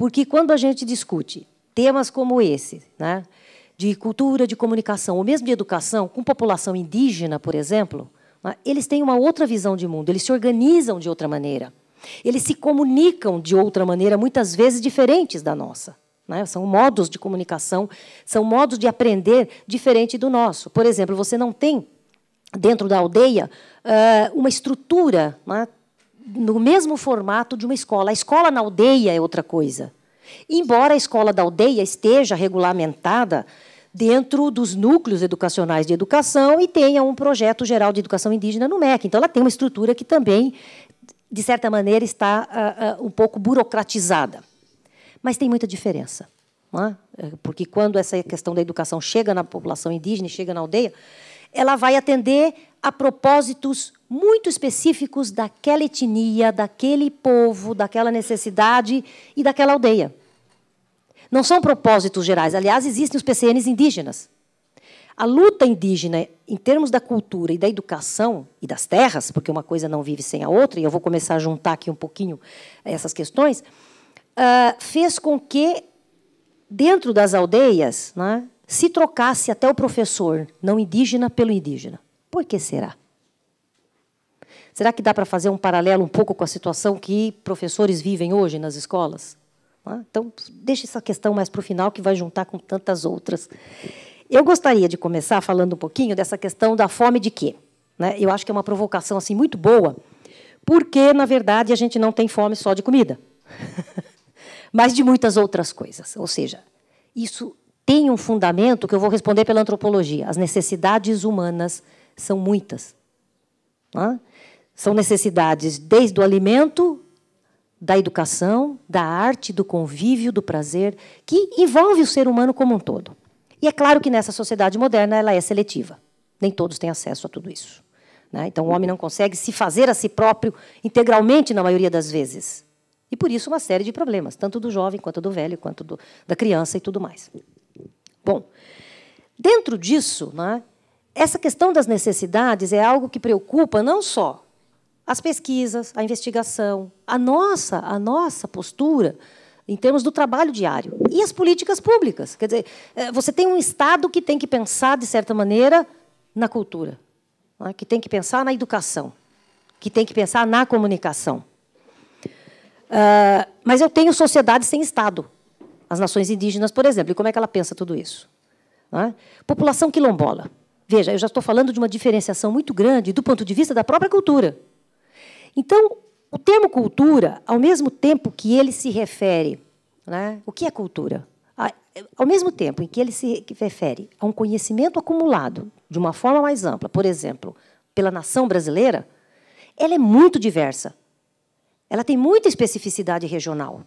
Porque quando a gente discute temas como esse, né, de cultura, de comunicação, ou mesmo de educação, com população indígena, por exemplo, né, eles têm uma outra visão de mundo, eles se organizam de outra maneira. Eles se comunicam de outra maneira, muitas vezes diferentes da nossa. Né? São modos de comunicação, são modos de aprender diferente do nosso. Por exemplo, você não tem dentro da aldeia eh, uma estrutura né, no mesmo formato de uma escola. A escola na aldeia é outra coisa. Embora a escola da aldeia esteja regulamentada dentro dos núcleos educacionais de educação e tenha um projeto geral de educação indígena no MEC. Então, ela tem uma estrutura que também, de certa maneira, está uh, uh, um pouco burocratizada. Mas tem muita diferença. É? é? Porque quando essa questão da educação chega na população indígena, chega na aldeia, ela vai atender a propósitos muito específicos daquela etnia, daquele povo, daquela necessidade e daquela aldeia. Não são propósitos gerais. Aliás, existem os PCNs indígenas. A luta indígena, em termos da cultura e da educação e das terras, porque uma coisa não vive sem a outra, e eu vou começar a juntar aqui um pouquinho eh, essas questões, ah, fez com que, dentro das aldeias, né, se trocasse até o professor não indígena pelo indígena, por que será? Será que dá para fazer um paralelo um pouco com a situação que professores vivem hoje nas escolas? Ah, então, deixa essa questão mais para o final, que vai juntar com tantas outras. Eu gostaria de começar falando um pouquinho dessa questão da fome de quê? Né? Eu acho que é uma provocação assim muito boa, porque, na verdade, a gente não tem fome só de comida, mas de muitas outras coisas. Ou seja, isso tem um fundamento que eu vou responder pela antropologia. As necessidades humanas são muitas. São necessidades desde o alimento, da educação, da arte, do convívio, do prazer, que envolve o ser humano como um todo. E é claro que nessa sociedade moderna ela é seletiva. Nem todos têm acesso a tudo isso. Né? Então o homem não consegue se fazer a si próprio integralmente na maioria das vezes. E por isso uma série de problemas, tanto do jovem quanto do velho, quanto do, da criança e tudo mais. Bom, dentro disso, né, essa questão das necessidades é algo que preocupa não só as pesquisas, a investigação, a nossa, a nossa postura em termos do trabalho diário e as políticas públicas. Quer dizer, eh, você tem um Estado que tem que pensar de certa maneira na cultura, né, que tem que pensar na educação, que tem que pensar na comunicação. Uh, mas eu tenho sociedade sem Estado as nações indígenas, por exemplo. E como é que ela pensa tudo isso? É? População quilombola. Veja, eu já estou falando de uma diferenciação muito grande do ponto de vista da própria cultura. Então, o termo cultura, ao mesmo tempo que ele se refere, né, o que é cultura? Ao mesmo tempo em que ele se refere a um conhecimento acumulado de uma forma mais ampla, por exemplo, pela nação brasileira, ela é muito diversa. Ela tem muita especificidade regional.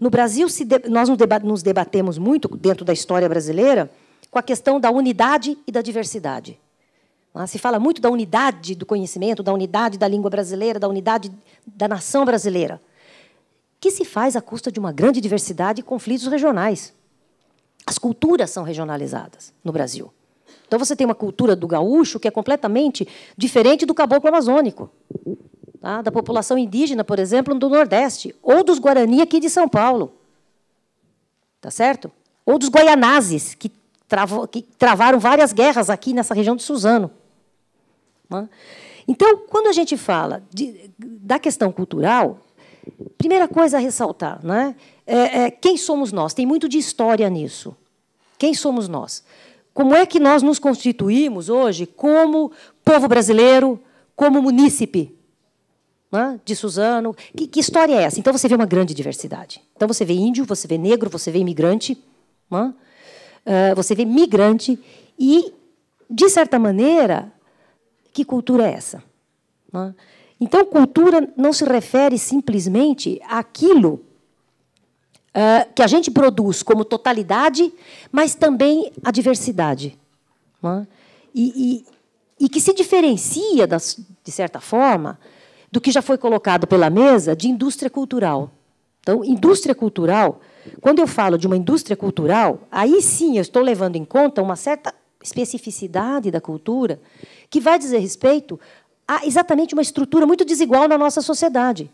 No Brasil, nós nos debatemos muito, dentro da história brasileira, com a questão da unidade e da diversidade. Se fala muito da unidade do conhecimento, da unidade da língua brasileira, da unidade da nação brasileira, que se faz à custa de uma grande diversidade e conflitos regionais. As culturas são regionalizadas no Brasil. Então você tem uma cultura do gaúcho que é completamente diferente do caboclo amazônico tá? da população indígena, por exemplo, do Nordeste, ou dos Guarani aqui de São Paulo. Tá certo? Ou dos goianazes, que, travou, que travaram várias guerras aqui nessa região de Suzano. Então, quando a gente fala de, da questão cultural, primeira coisa a ressaltar, né? É, é, quem somos nós? Tem muito de história nisso. Quem somos nós? Como é que nós nos constituímos hoje como povo brasileiro, como munícipe? de Suzano. Que, que, história é essa? Então você vê uma grande diversidade. Então você vê índio, você vê negro, você vê imigrante, ah, você vê migrante. E, de certa maneira, que cultura é essa? Então, cultura não se refere simplesmente àquilo ah, que a gente produz como totalidade, mas também à diversidade. E, e, e, que se diferencia, das, de certa forma, do que já foi colocado pela mesa de indústria cultural. Então, indústria cultural, quando eu falo de uma indústria cultural, aí sim eu estou levando em conta uma certa especificidade da cultura que vai dizer respeito a exatamente uma estrutura muito desigual na nossa sociedade.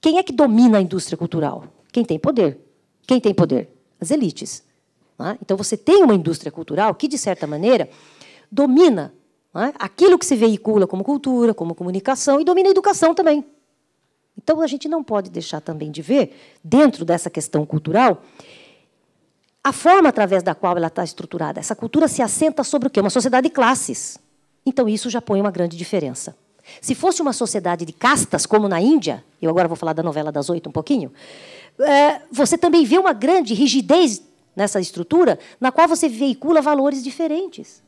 Quem é que domina a indústria cultural? Quem tem poder. Quem tem poder? As elites. Tá? Então, você tem uma indústria cultural que, de certa maneira, domina é? aquilo que se veicula como cultura, como comunicação, e domina a educação também. Então, a gente não pode deixar também de ver, dentro dessa questão cultural, a forma através da qual ela está estruturada. Essa cultura se assenta sobre o quê? Uma sociedade de classes. Então, isso já põe uma grande diferença. Se fosse uma sociedade de castas, como na Índia, eu agora vou falar da novela das oito um pouquinho, é, você também vê uma grande rigidez nessa estrutura, na qual você veicula valores diferentes.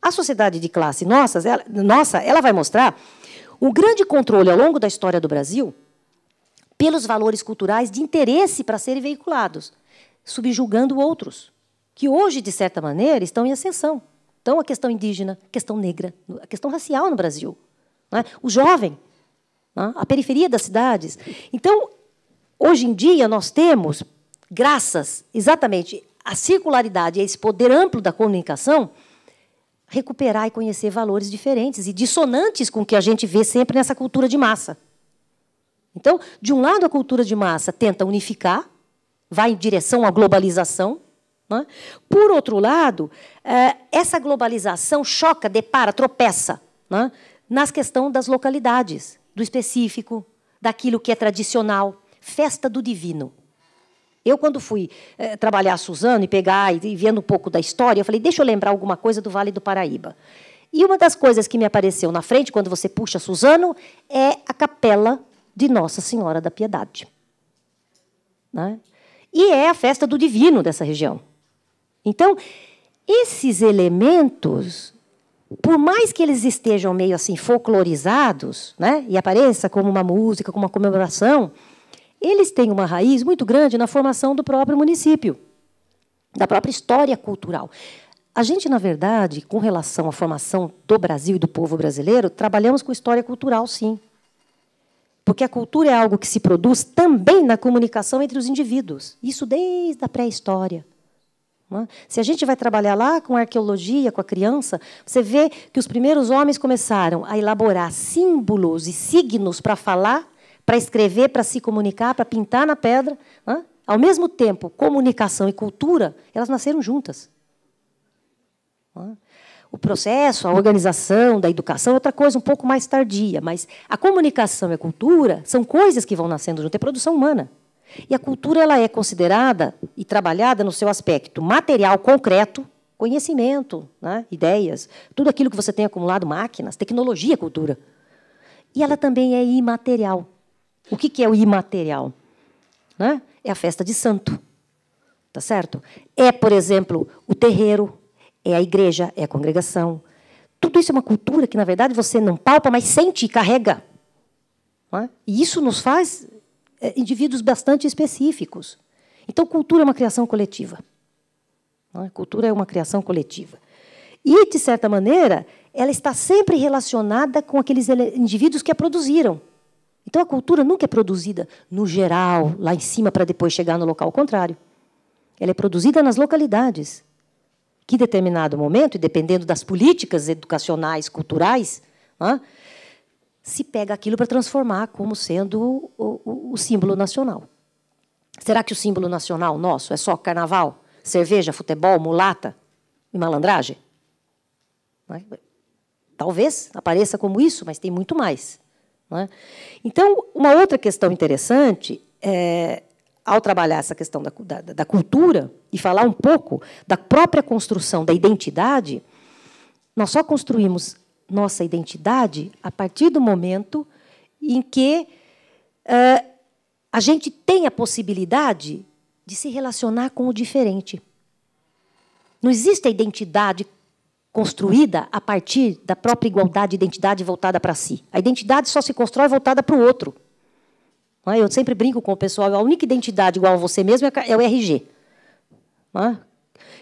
A sociedade de classe nossa ela, nossa, ela vai mostrar o grande controle ao longo da história do Brasil pelos valores culturais de interesse para serem veiculados, subjugando outros, que hoje, de certa maneira, estão em ascensão. Então, a questão indígena, a questão negra, a questão racial no Brasil, é? o jovem, é? a periferia das cidades. Então, hoje em dia, nós temos, graças exatamente à circularidade, a esse poder amplo da comunicação, recuperar e conhecer valores diferentes e dissonantes com o que a gente vê sempre nessa cultura de massa. Então, de um lado, a cultura de massa tenta unificar, vai em direção à globalização. Né? Por outro lado, eh, essa globalização choca, depara, tropeça né? nas questões das localidades, do específico, daquilo que é tradicional. Festa do divino. Eu, quando fui eh, trabalhar a Suzano e pegar e, e vendo um pouco da história, eu falei, deixa eu lembrar alguma coisa do Vale do Paraíba. E uma das coisas que me apareceu na frente, quando você puxa Suzano, é a capela de Nossa Senhora da Piedade. Né? E é a festa do divino dessa região. Então, esses elementos, por mais que eles estejam meio assim folclorizados, né, e apareça como uma música, como uma comemoração, eles têm uma raiz muito grande na formação do próprio município, da própria história cultural. A gente, na verdade, com relação à formação do Brasil e do povo brasileiro, trabalhamos com história cultural, sim. Porque a cultura é algo que se produz também na comunicação entre os indivíduos. Isso desde a pré-história. Né? Se a gente vai trabalhar lá com a arqueologia, com a criança, você vê que os primeiros homens começaram a elaborar símbolos e signos para falar para escrever, para se comunicar, para pintar na pedra. Né? Ao mesmo tempo, comunicação e cultura, elas nasceram juntas. Né? O processo, a organização da educação é outra coisa um pouco mais tardia, mas a comunicação e a cultura são coisas que vão nascendo juntas, é produção humana. E a cultura ela é considerada e trabalhada no seu aspecto material concreto, conhecimento, né? ideias, tudo aquilo que você tem acumulado, máquinas, tecnologia, cultura. E ela também é imaterial. O que, que é o imaterial? Né? É a festa de santo. Tá certo? É, por exemplo, o terreiro, é a igreja, é a congregação. Tudo isso é uma cultura que, na verdade, você não palpa, mas sente e carrega. É? E isso nos faz é, indivíduos bastante específicos. Então, cultura é uma criação coletiva. É? Cultura é uma criação coletiva. E, de certa maneira, ela está sempre relacionada com aqueles indivíduos que a produziram. Então a cultura nunca é produzida no geral, lá em cima, para depois chegar no local contrário. Ela é produzida nas localidades, que em determinado momento, e dependendo das políticas educacionais, culturais, né, se pega aquilo para transformar como sendo o, o, o símbolo nacional. Será que o símbolo nacional nosso é só carnaval, cerveja, futebol, mulata e malandragem? É? Talvez apareça como isso, mas tem muito mais. É? Então, uma outra questão interessante é, ao trabalhar essa questão da, da, da, cultura e falar um pouco da própria construção da identidade, nós só construímos nossa identidade a partir do momento em que é, a gente tem a possibilidade de se relacionar com o diferente. Não existe a identidade construída a partir da própria igualdade de identidade voltada para si. A identidade só se constrói voltada para o outro. É? Eu sempre brinco com o pessoal, a única identidade igual a você mesmo é, é o RG, é?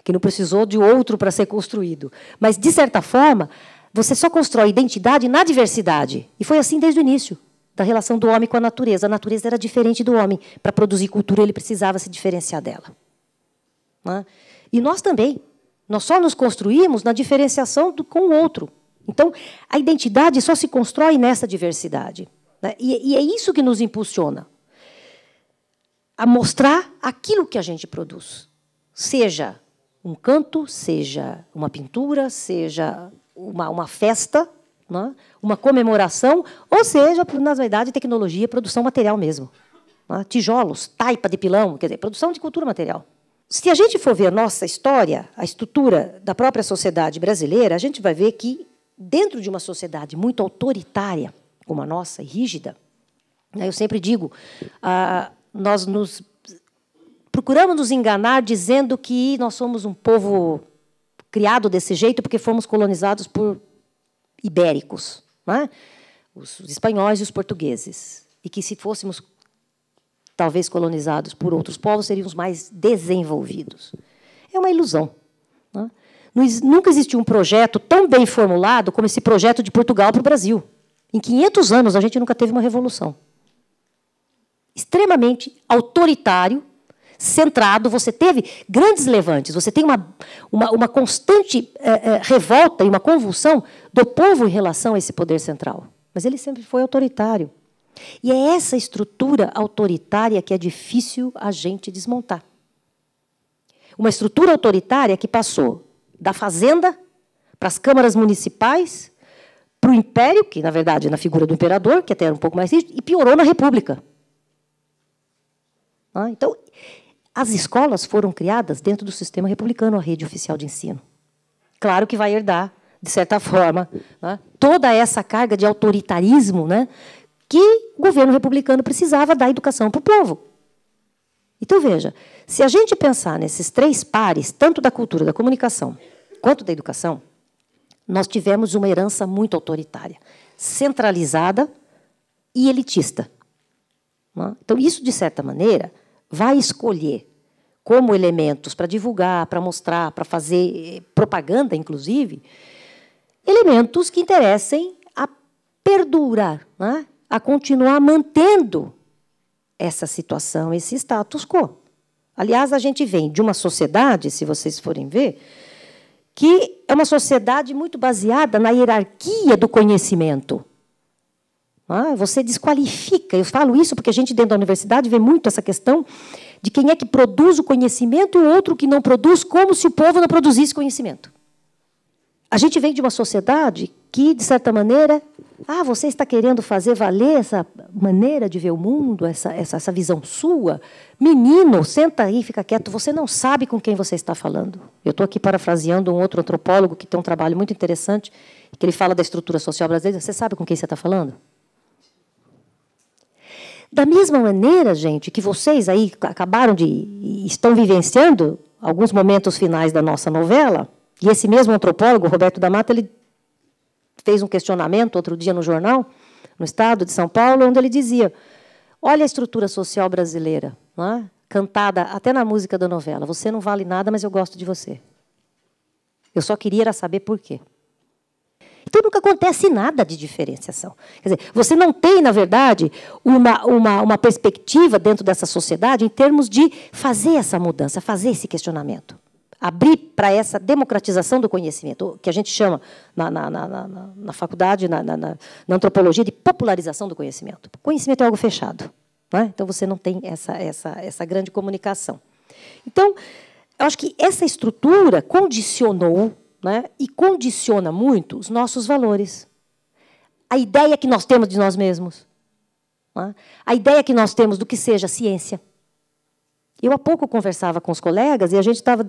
que não precisou de outro para ser construído. Mas, de certa forma, você só constrói identidade na diversidade. E foi assim desde o início da relação do homem com a natureza. A natureza era diferente do homem. Para produzir cultura, ele precisava se diferenciar dela. E nós também. Nós só nos construímos na diferenciação do, com o outro. Então, a identidade só se constrói nessa diversidade. Né? E, e é isso que nos impulsiona a mostrar aquilo que a gente produz. Seja um canto, seja uma pintura, seja uma, uma festa, né? uma comemoração, ou seja, na verdade, tecnologia, produção material mesmo. Né? Tijolos, taipa de pilão, quer dizer, produção de cultura material. Se a gente for ver a nossa história, a estrutura da própria sociedade brasileira, a gente vai ver que, dentro de uma sociedade muito autoritária, como a nossa, e rígida, né, eu sempre digo, nós nos procuramos nos enganar dizendo que nós somos um povo criado desse jeito porque fomos colonizados por ibéricos, né? os espanhóis e os portugueses, e que se fôssemos talvez colonizados por outros povos, seriam os mais desenvolvidos. É uma ilusão. Né? Nunca existiu um projeto tão bem formulado como esse projeto de Portugal para o Brasil. Em 500 anos, a gente nunca teve uma revolução. Extremamente autoritário, centrado, você teve grandes levantes, você tem uma, uma, uma constante é, revolta e uma convulsão do povo em relação a esse poder central. Mas ele sempre foi autoritário. E é essa estrutura autoritária que é difícil a gente desmontar. Uma estrutura autoritária que passou da fazenda para as câmaras municipais, para o império, que na verdade é na figura do imperador, que até era um pouco mais rígido, e piorou na república. Ah, então, as escolas foram criadas dentro do sistema republicano, a rede oficial de ensino. Claro que vai herdar, de certa forma, ah, toda essa carga de autoritarismo né, que o governo republicano precisava da educação para o povo. Então, veja, se a gente pensar nesses três pares, tanto da cultura da comunicação quanto da educação, nós tivemos uma herança muito autoritária, centralizada e elitista. É? Então, isso, de certa maneira, vai escolher como elementos para divulgar, para mostrar, para fazer eh, propaganda, inclusive, elementos que interessem a perdurar, né? a continuar mantendo essa situação, esse status quo. Aliás, a gente vem de uma sociedade, se vocês forem ver, que é uma sociedade muito baseada na hierarquia do conhecimento. Ah, você desqualifica. Eu falo isso porque a gente, dentro da universidade, vê muito essa questão de quem é que produz o conhecimento e o outro que não produz, como se o povo não produzisse conhecimento. A gente vem de uma sociedade que, de certa maneira, ah, você está querendo fazer valer essa maneira de ver o mundo, essa, essa, essa visão sua? Menino, senta aí, fica quieto, você não sabe com quem você está falando. Eu estou aqui parafraseando um outro antropólogo que tem um trabalho muito interessante, que ele fala da estrutura social brasileira. Você sabe com quem você está falando? Da mesma maneira, gente, que vocês aí acabaram de. estão vivenciando alguns momentos finais da nossa novela, e esse mesmo antropólogo, Roberto da Mata, ele fez um questionamento outro dia no jornal, no estado de São Paulo, onde ele dizia: Olha a estrutura social brasileira, é? cantada até na música da novela: Você não vale nada, mas eu gosto de você. Eu só queria saber por quê. Então nunca acontece nada de diferenciação. Quer dizer, você não tem, na verdade, uma, uma, uma perspectiva dentro dessa sociedade em termos de fazer essa mudança, fazer esse questionamento abrir para essa democratização do conhecimento, que a gente chama na, na, na, na faculdade, na, antropologia, de popularização do conhecimento. O conhecimento é algo fechado, é? então você não tem essa, essa, essa grande comunicação. Então, eu acho que essa estrutura condicionou né, e condiciona muito os nossos valores. A ideia que nós temos de nós mesmos, né? a ideia que nós temos do que seja ciência. Eu há pouco conversava com os colegas e a gente estava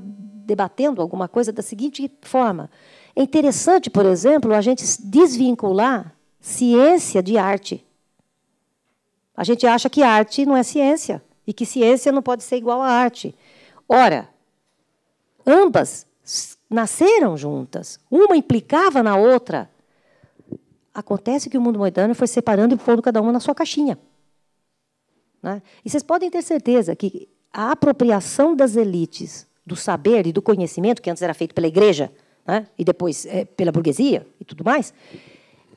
debatendo alguma coisa da seguinte forma: é interessante, por exemplo, a gente desvincular ciência de arte. A gente acha que arte não é ciência e que ciência não pode ser igual à arte. Ora, ambas nasceram juntas, uma implicava na outra. Acontece que o mundo moderno foi separando e pondo cada uma na sua caixinha. Né? E vocês podem ter certeza que a apropriação das elites do saber e do conhecimento, que antes era feito pela igreja, né? e depois é, pela burguesia e tudo mais,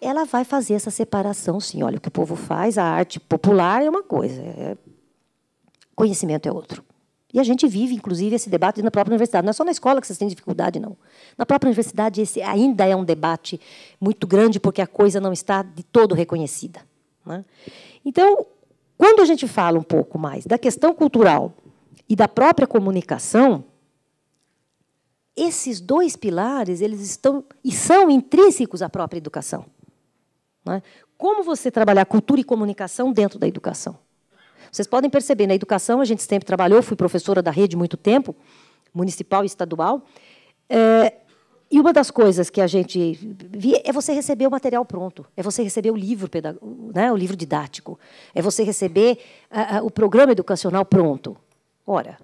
ela vai fazer essa separação, sim. Olha, o que o povo faz, a arte popular é uma coisa, é... conhecimento é outro. E a gente vive, inclusive, esse debate na própria universidade. Não é só na escola que vocês têm dificuldade, não. Na própria universidade, esse ainda é um debate muito grande, porque a coisa não está de todo reconhecida. Né? Então, quando a gente fala um pouco mais da questão cultural e da própria comunicação, esses dois pilares eles estão e são intrínsecos à própria educação. É? Como você trabalhar cultura e comunicação dentro da educação? Vocês podem perceber, na educação a gente sempre trabalhou, fui professora da rede muito tempo, municipal e estadual, é, e uma das coisas que a gente via é você receber o material pronto, é você receber o livro, né, o livro didático, é você receber ah, ah, o programa educacional pronto. Ora,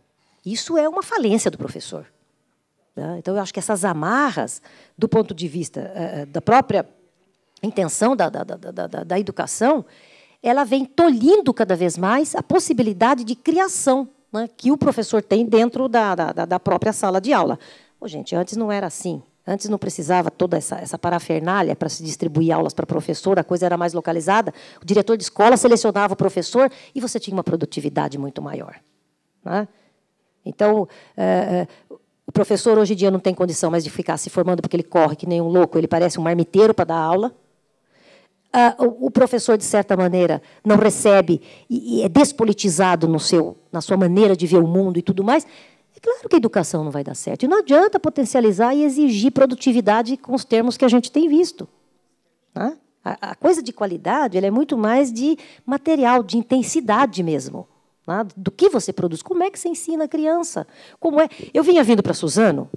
isso é uma falência do professor. Né? Então, eu acho que essas amarras, do ponto de vista eh, eh, da própria intenção da, da, da, da, da educação, ela vem tolhindo cada vez mais a possibilidade de criação né, que o professor tem dentro da, da, da própria sala de aula. Oh, gente, antes não era assim. Antes não precisava toda essa, essa parafernália para se distribuir aulas para professor, a coisa era mais localizada. O diretor de escola selecionava o professor e você tinha uma produtividade muito maior. Né? Então, é, é, professor hoje em dia não tem condição mais de ficar se formando porque ele corre que nem um louco, ele parece um marmiteiro para dar aula. Ah, o professor, de certa maneira, não recebe e, é despolitizado no seu, na sua maneira de ver o mundo e tudo mais. É claro que a educação não vai dar certo. E não adianta potencializar e exigir produtividade com os termos que a gente tem visto. Né? A, coisa de qualidade é muito mais de material, de intensidade mesmo do que você produz, como é que você ensina a criança? Como é? Eu vinha vindo para Suzano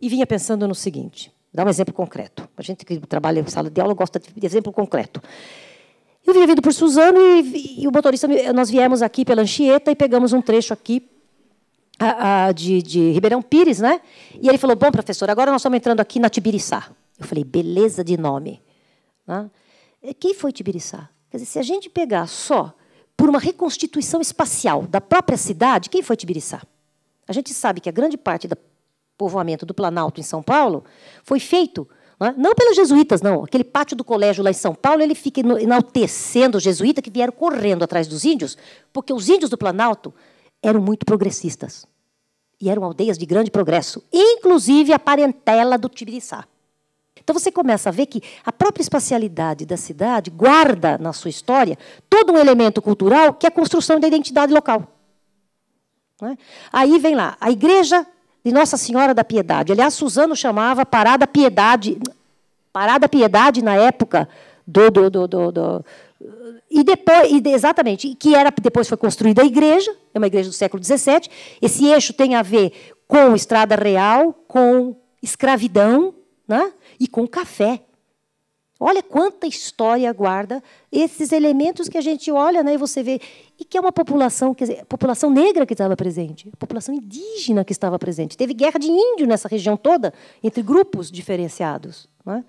e vinha pensando no seguinte, dá um exemplo concreto. A gente que trabalha em sala de aula gosta de exemplo concreto. Eu vinha vindo por Suzano e, e o motorista, nós viemos aqui pela Anchieta e pegamos um trecho aqui a, a, de, de Ribeirão Pires, né? E ele falou: "Bom, professor, agora nós estamos entrando aqui na Tibiriçá". Eu falei: "Beleza de nome". Né? Quem foi Tibiriçá? Quer dizer, se a gente pegar só por uma reconstituição espacial da própria cidade, quem foi Tibiriçá? A gente sabe que a grande parte do povoamento do Planalto em São Paulo foi feito né, não, pelos jesuítas, não. Aquele pátio do colégio lá em São Paulo, ele fica enaltecendo os jesuítas que vieram correndo atrás dos índios, porque os índios do Planalto eram muito progressistas. E eram aldeias de grande progresso, inclusive a parentela do Tibiriçá. Então você começa a ver que a própria espacialidade da cidade guarda na sua história todo um elemento cultural que é a construção da identidade local. É? Aí vem lá, a igreja de Nossa Senhora da Piedade. Aliás, Suzano chamava Parada Piedade, Parada Piedade na época do, do, do, do, do e depois, exatamente, que era depois foi construída a igreja, é uma igreja do século XVII. Esse eixo tem a ver com Estrada Real, com escravidão, né? e com café. Olha quanta história guarda esses elementos que a gente olha né, e você vê. E que é uma população, quer dizer, população negra que estava presente, população indígena que estava presente. Teve guerra de índio nessa região toda, entre grupos diferenciados. Né?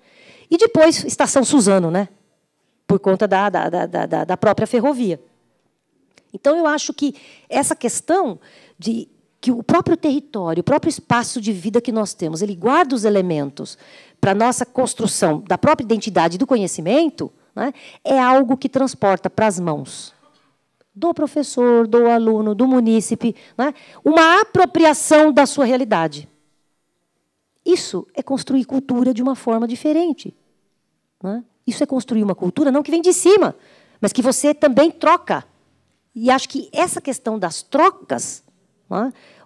E depois, Estação Suzano, né? por conta da, da, da, da, da própria ferrovia. Então, eu acho que essa questão de que o próprio território, o próprio espaço de vida que nós temos, ele guarda os elementos para a nossa construção da própria identidade do conhecimento, né, é algo que transporta para as mãos do professor, do aluno, do munícipe, né, uma apropriação da sua realidade. Isso é construir cultura de uma forma diferente. Né? Isso é construir uma cultura não que vem de cima, mas que você também troca. E acho que essa questão das trocas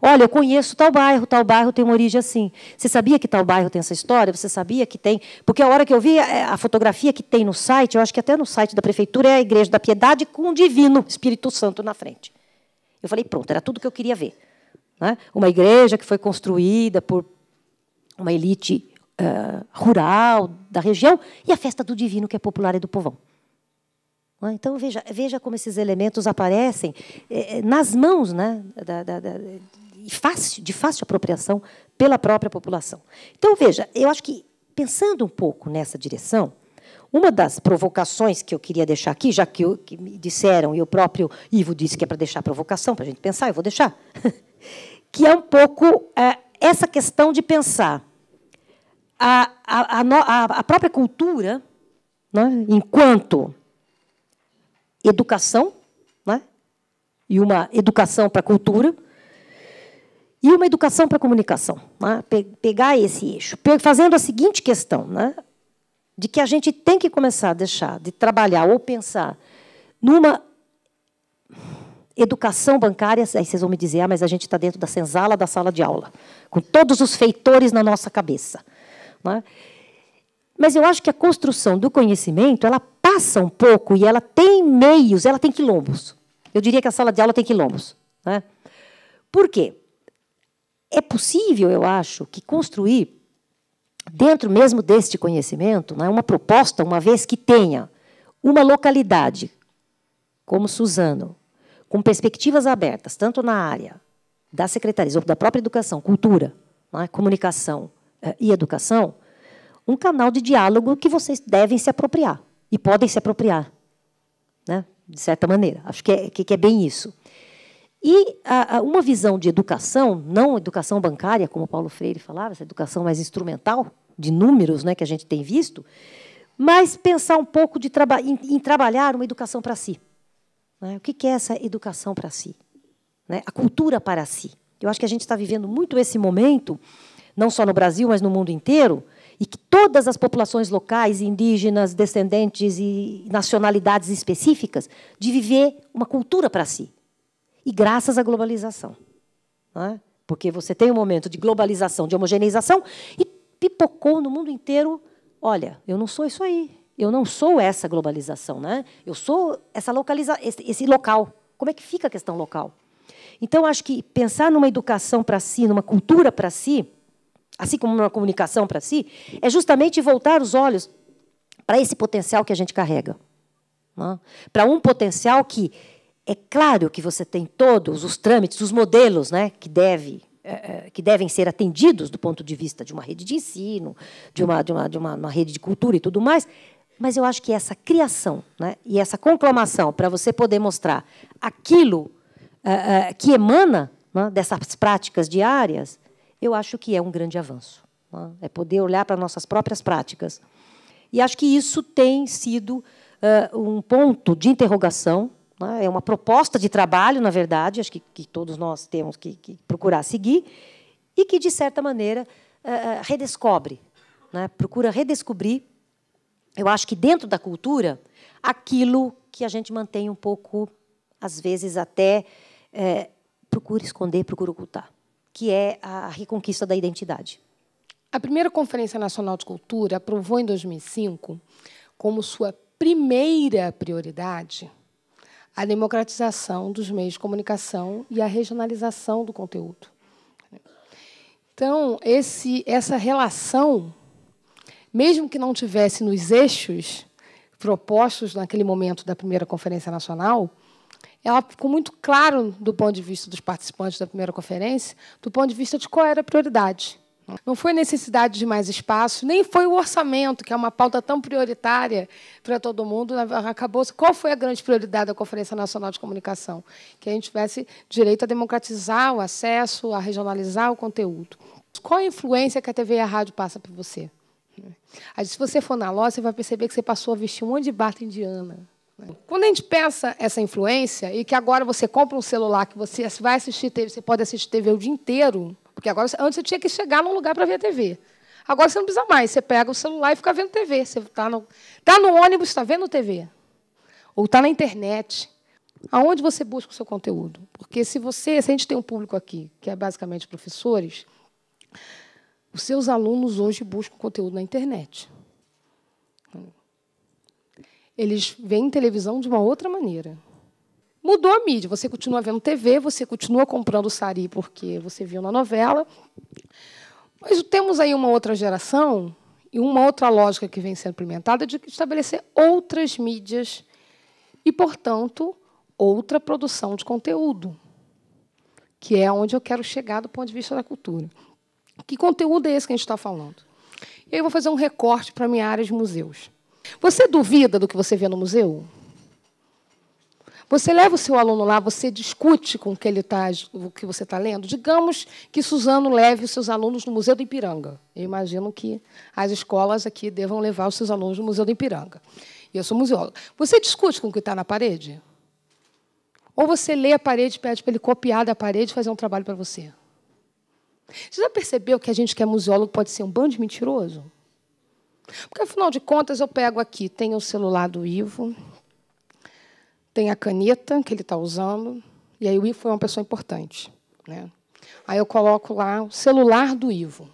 Olha, eu conheço tal bairro, tal bairro tem uma origem assim. Você sabia que tal bairro tem essa história? Você sabia que tem? Porque a hora que eu vi é, a fotografia que tem no site, eu acho que até no site da prefeitura é a Igreja da Piedade com o Divino Espírito Santo na frente. Eu falei, pronto, era tudo que eu queria ver. Né? Uma igreja que foi construída por uma elite eh, rural da região e a festa do Divino, que é popular e do povão. Né? Então, veja, veja como esses elementos aparecem eh, eh, nas mãos, né? Da, da, da, de fácil apropriação pela própria população. Então, veja, eu acho que, pensando um pouco nessa direção, uma das provocações que eu queria deixar aqui, já que, eu, que me disseram, e o próprio Ivo disse que é para deixar provocação, para a gente pensar, eu vou deixar, que é um pouco é, essa questão de pensar a, a, a, a própria cultura, né, enquanto educação, né? e uma educação para a cultura, e uma educação para a comunicação. Né? Pegar esse eixo. Fazendo a seguinte questão, né? de que a gente tem que começar a deixar de trabalhar ou pensar numa educação bancária, aí vocês vão me dizer, ah, mas a gente está dentro da senzala da sala de aula, com todos os feitores na nossa cabeça. Né? Mas eu acho que a construção do conhecimento ela caça um pouco e ela tem meios, ela tem quilombos. Eu diria que a sala de aula tem quilombos. Né? Por quê? É possível, eu acho, que construir, dentro mesmo deste conhecimento, né, uma proposta, uma vez que tenha uma localidade, como Suzano, com perspectivas abertas, tanto na área das secretarias, ou da própria educação, cultura, né, comunicação eh, e educação, um canal de diálogo que vocês devem se apropriar e podem se apropriar, né? de certa maneira. Acho que é, que é bem isso. E a, a, uma visão de educação, não educação bancária, como Paulo Freire falava, essa educação mais instrumental, de números né, que a gente tem visto, mas pensar um pouco de traba em, em trabalhar uma educação para si. Né? O que, é essa educação para si? Né? A cultura para si. Eu acho que a gente está vivendo muito esse momento, não só no Brasil, mas no mundo inteiro, e que todas as populações locais, indígenas, descendentes e nacionalidades específicas, de viver uma cultura para si. E graças à globalização. É? Porque você tem um momento de globalização, de homogeneização, e pipocou no mundo inteiro: olha, eu não sou isso aí. Eu não sou essa globalização, né? Eu sou essa localiza esse, esse local. Como é que fica a questão local? Então, acho que pensar numa educação para si, numa cultura para si, assim como uma comunicação para si, é justamente voltar os olhos para esse potencial que a gente carrega. É? Né? Para um potencial que é claro que você tem todos os trâmites, os modelos né, que, deve, eh, eh, que devem ser atendidos do ponto de vista de uma rede de ensino, de uma, de uma, de uma, uma rede de cultura e tudo mais, mas eu acho que essa criação né, e essa conclamação para você poder mostrar aquilo eh, que emana né, dessas práticas diárias eu acho que é um grande avanço. É? é poder olhar para nossas próprias práticas. E acho que isso tem sido uh, um ponto de interrogação, é? é uma proposta de trabalho, na verdade, acho que, que todos nós temos que, que, procurar seguir, e que, de certa maneira, uh, redescobre, né? procura redescobrir, eu acho que dentro da cultura, aquilo que a gente mantém um pouco, às vezes até é, procura esconder, procura ocultar que é a reconquista da identidade. A primeira Conferência Nacional de Cultura aprovou em 2005 como sua primeira prioridade a democratização dos meios de comunicação e a regionalização do conteúdo. Então, esse, essa relação, mesmo que não tivesse nos eixos propostos naquele momento da primeira Conferência Nacional, ela ficou muito claro do ponto de vista dos participantes da primeira conferência, do ponto de vista de qual era a prioridade. Não foi necessidade de mais espaço, nem foi o orçamento, que é uma pauta tão prioritária para todo mundo. Né? Acabou. Qual foi a grande prioridade da Conferência Nacional de Comunicação? Que a gente tivesse direito a democratizar o acesso, a regionalizar o conteúdo. Qual a influência que a TV e a rádio passa por você? Aí, se você for na loja, você vai perceber que você passou a vestir um monte de bata indiana. Quando a gente pensa essa influência e que agora você compra um celular que você vai assistir TV, você pode assistir TV o dia inteiro, porque agora antes você tinha que chegar num lugar para ver a TV. Agora você não precisa mais, você pega o celular e fica vendo TV. Você está no, tá no ônibus, está vendo TV. Ou está na internet. Aonde você busca o seu conteúdo? Porque se você, se a gente tem um público aqui, que é basicamente professores, os seus alunos hoje buscam conteúdo na internet. Eles veem televisão de uma outra maneira. Mudou a mídia, você continua vendo TV, você continua comprando sari porque você viu na novela. Mas temos aí uma outra geração e uma outra lógica que vem sendo implementada de estabelecer outras mídias e, portanto, outra produção de conteúdo, que é onde eu quero chegar do ponto de vista da cultura. Que conteúdo é esse que a gente está falando? E aí eu vou fazer um recorte para a minha área de museus. Você duvida do que você vê no museu? Você leva o seu aluno lá, você discute com o que, ele tá, o que você está lendo. Digamos que Suzano leve os seus alunos no Museu do Ipiranga. Eu imagino que as escolas aqui devam levar os seus alunos no Museu do Ipiranga. E eu sou museóloga. Você discute com o que está na parede? Ou você lê a parede, pede para ele copiar da parede e fazer um trabalho para você? Você já percebeu que a gente que é museólogo pode ser um bando de mentiroso? Porque, afinal de contas, eu pego aqui, tem o celular do Ivo, tem a caneta que ele está usando, e aí o Ivo foi uma pessoa importante. Né? Aí eu coloco lá o celular do Ivo.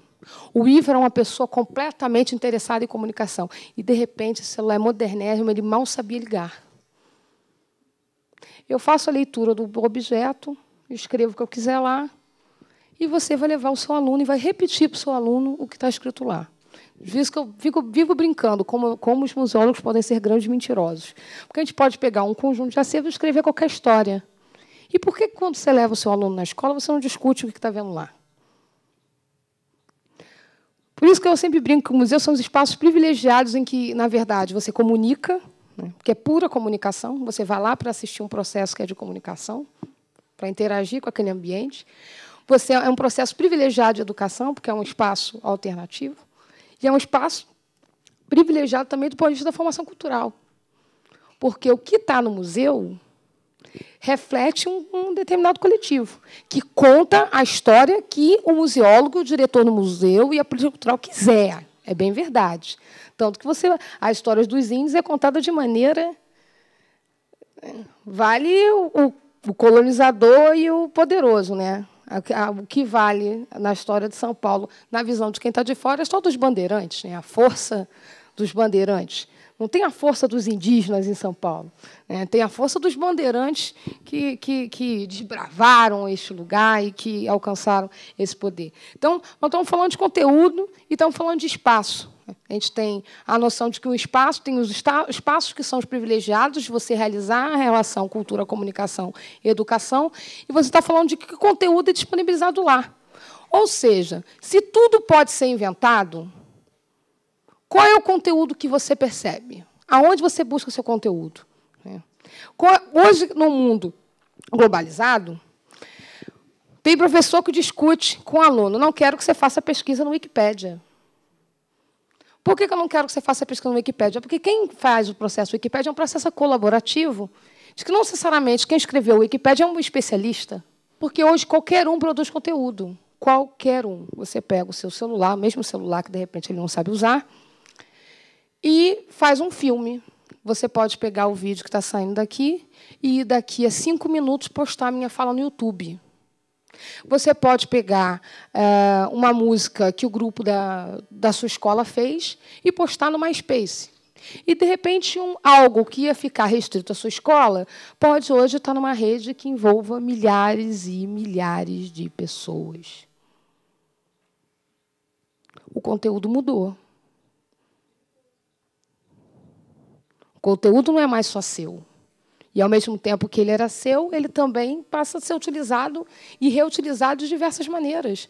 O Ivo era uma pessoa completamente interessada em comunicação. E, de repente, o celular é modernésimo, ele mal sabia ligar. Eu faço a leitura do objeto, escrevo o que eu quiser lá, e você vai levar o seu aluno e vai repetir para o seu aluno o que está escrito lá que fico, vivo brincando como, como os museólogos podem ser grandes mentirosos. Porque a gente pode pegar um conjunto de acervos e escrever qualquer história. E por que, quando você leva o seu aluno na escola, você não discute o que está vendo lá? Por isso que eu sempre brinco que os museus são os espaços privilegiados em que, na verdade, você comunica, né? porque é pura comunicação. Você vai lá para assistir um processo que é de comunicação, para interagir com aquele ambiente. Você é um processo privilegiado de educação, porque é um espaço alternativo. E é um espaço privilegiado também do ponto de vista da formação cultural. Porque o que está no museu reflete um, um, determinado coletivo, que conta a história que o museólogo, o diretor do museu e a política cultural quiser. É bem verdade. Tanto que você, a história dos índios é contada de maneira. Né, vale o, o colonizador e o poderoso, né? É é o que vale na história de São Paulo, na visão de quem está de fora, é só dos bandeirantes, né? a força dos bandeirantes. Não tem a força dos indígenas em São Paulo. Né? Tem a força dos bandeirantes que, que, que desbravaram este lugar e que alcançaram esse poder. Então, nós estamos falando de conteúdo e estamos falando de espaço. A gente tem a noção de que o espaço tem os espaços que são os privilegiados de você realizar a relação cultura, comunicação e educação, e você está falando de que conteúdo é disponibilizado lá. Ou seja, se tudo pode ser inventado, qual é o conteúdo que você percebe? Aonde você busca o seu conteúdo? Né? Hoje, no mundo globalizado, tem professor que discute com aluno: não quero que você faça pesquisa no Wikipédia. Por que eu não quero que você faça a pesquisa no Wikipedia? Porque quem faz o processo Wikipedia é um processo colaborativo, de que não necessariamente quem escreveu o Wikipedia é um especialista, porque hoje qualquer um produz conteúdo. Qualquer um. Você pega o seu celular, mesmo o celular que de repente ele não sabe usar, e faz um filme. Você pode pegar o vídeo que está saindo daqui e daqui a cinco minutos postar minha fala no YouTube. Você pode pegar é, uma música que o grupo da, da sua escola fez e postar no MySpace. E, de repente, um, algo que ia ficar restrito à sua escola pode hoje estar numa rede que envolva milhares e milhares de pessoas. O conteúdo mudou. O conteúdo não é mais só seu. E, ao mesmo tempo que ele era seu, ele também passa a ser utilizado e reutilizado de diversas maneiras.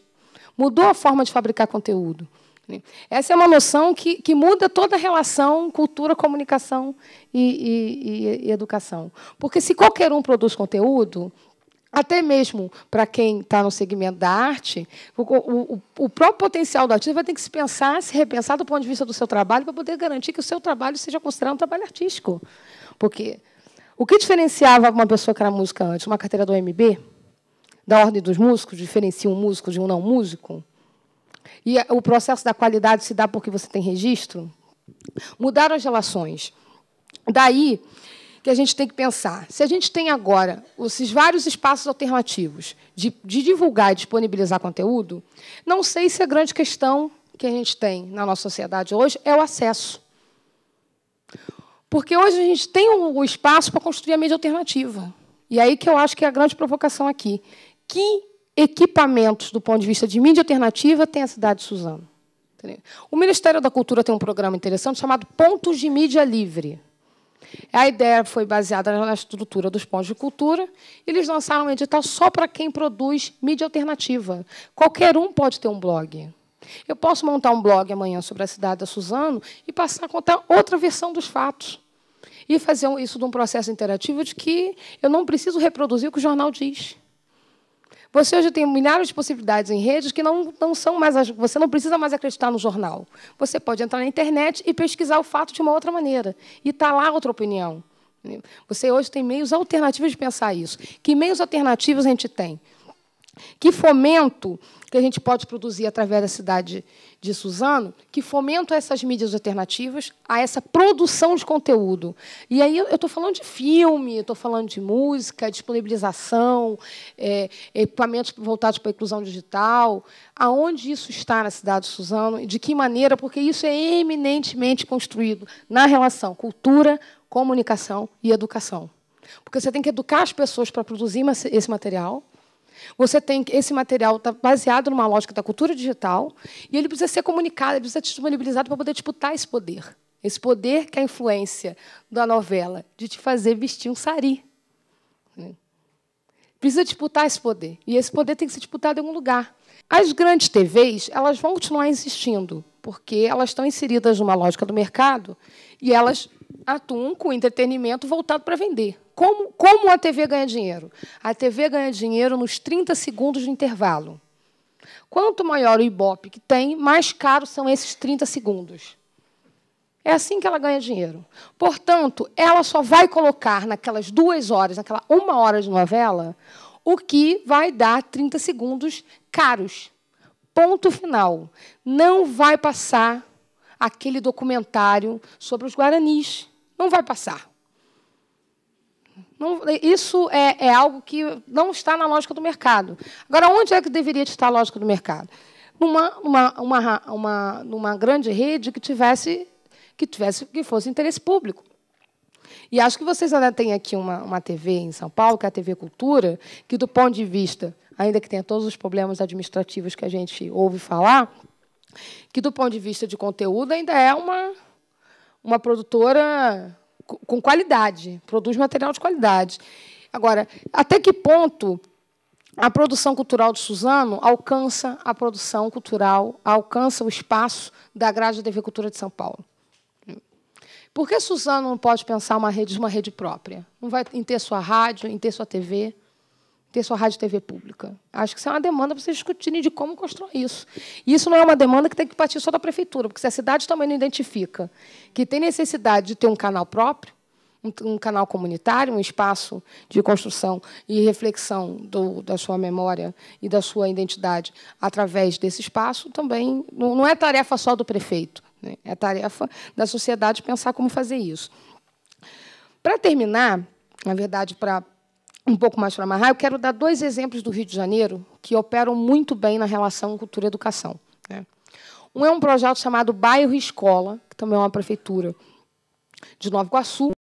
Mudou a forma de fabricar conteúdo. Né? Essa é uma noção que, que muda toda a relação cultura, comunicação e, e, e educação. Porque se qualquer um produz conteúdo, até mesmo para quem está no segmento da arte, o, o, o, próprio potencial do artista vai ter que se pensar, se repensar do ponto de vista do seu trabalho, para poder garantir que o seu trabalho seja considerado um trabalho artístico. Porque o que diferenciava uma pessoa que era música antes? Uma carteira do MB? Da ordem dos músicos? Diferencia um músico de um não músico? E o processo da qualidade se dá porque você tem registro? Mudaram as relações. Daí que a gente tem que pensar. Se a gente tem agora esses vários espaços alternativos de, de divulgar e disponibilizar conteúdo, não sei se a grande questão que a gente tem na nossa sociedade hoje é o acesso. Porque hoje a gente tem o espaço para construir a mídia alternativa. E aí que eu acho que é a grande provocação aqui. Que equipamentos, do ponto de vista de mídia alternativa, tem a cidade de Suzano? O Ministério da Cultura tem um programa interessante chamado Pontos de Mídia Livre. A ideia foi baseada na estrutura dos pontos de cultura. Eles lançaram um edital só para quem produz mídia alternativa. Qualquer um pode ter um blog. Eu posso montar um blog amanhã sobre a cidade da Suzano e passar a contar outra versão dos fatos. E fazer isso de um processo interativo de que eu não preciso reproduzir o que o jornal diz. Você hoje tem milhares de possibilidades em redes que não, não são mais. Você não precisa mais acreditar no jornal. Você pode entrar na internet e pesquisar o fato de uma outra maneira. E está lá outra opinião. Você hoje tem meios alternativos de pensar isso. Que meios alternativos a gente tem? Que fomento que a gente pode produzir através da cidade de Suzano, que fomento essas mídias alternativas, a essa produção de conteúdo. E aí eu estou falando de filme, estou falando de música, disponibilização, é, equipamentos voltados para a inclusão digital. Aonde isso está na cidade de Suzano e de que maneira, porque isso é eminentemente construído na relação cultura, comunicação e educação. Porque você tem que educar as pessoas para produzir esse material, você tem esse material tá baseado numa lógica da cultura digital e ele precisa ser comunicado, ele precisa ser disponibilizado para poder disputar esse poder. Esse poder que é a influência da novela de te fazer vestir um sari. Né? Precisa disputar esse poder. E esse poder tem que ser disputado em algum lugar. As grandes TVs elas vão continuar existindo, porque elas estão inseridas numa lógica do mercado e elas atuam com entretenimento voltado para vender. Como, como a TV ganha dinheiro? A TV ganha dinheiro nos 30 segundos de intervalo. Quanto maior o Ibope que tem, mais caro são esses 30 segundos. É assim que ela ganha dinheiro. Portanto, ela só vai colocar naquelas duas horas, naquela uma hora de novela, o que vai dar 30 segundos caros. Ponto final. Não vai passar aquele documentário sobre os guaranis. Não vai passar. Não, isso é, é, algo que não está na lógica do mercado. Agora, onde é que deveria estar a lógica do mercado? Numa, uma, uma, uma, numa grande rede que tivesse que tivesse que fosse interesse público. E acho que vocês ainda têm aqui uma, uma TV em São Paulo, que é a TV Cultura, que, do ponto de vista, ainda que tenha todos os problemas administrativos que a gente ouve falar, que, do ponto de vista de conteúdo, ainda é uma, uma produtora com qualidade, produz material de qualidade. Agora, até que ponto a produção cultural de Suzano alcança a produção cultural, alcança o espaço da grade de TV Cultura de São Paulo? Por que Suzano não pode pensar uma rede, uma rede própria? Não vai em ter sua rádio, em ter sua TV? ter sua rádio e TV pública. Acho que isso é uma demanda para vocês discutirem de como construir isso. E isso não é uma demanda que tem que partir só da prefeitura, porque se a cidade também não identifica que tem necessidade de ter um canal próprio, um, um canal comunitário, um espaço de construção e reflexão do, da sua memória e da sua identidade através desse espaço, também não, não é tarefa só do prefeito, né? é tarefa da sociedade pensar como fazer isso. Para terminar, na verdade, para um pouco mais para amarrar, eu quero dar dois exemplos do Rio de Janeiro que operam muito bem na relação cultura-educação. Né? Um é um projeto chamado Bairro Escola, que também é uma prefeitura de Nova Iguaçu,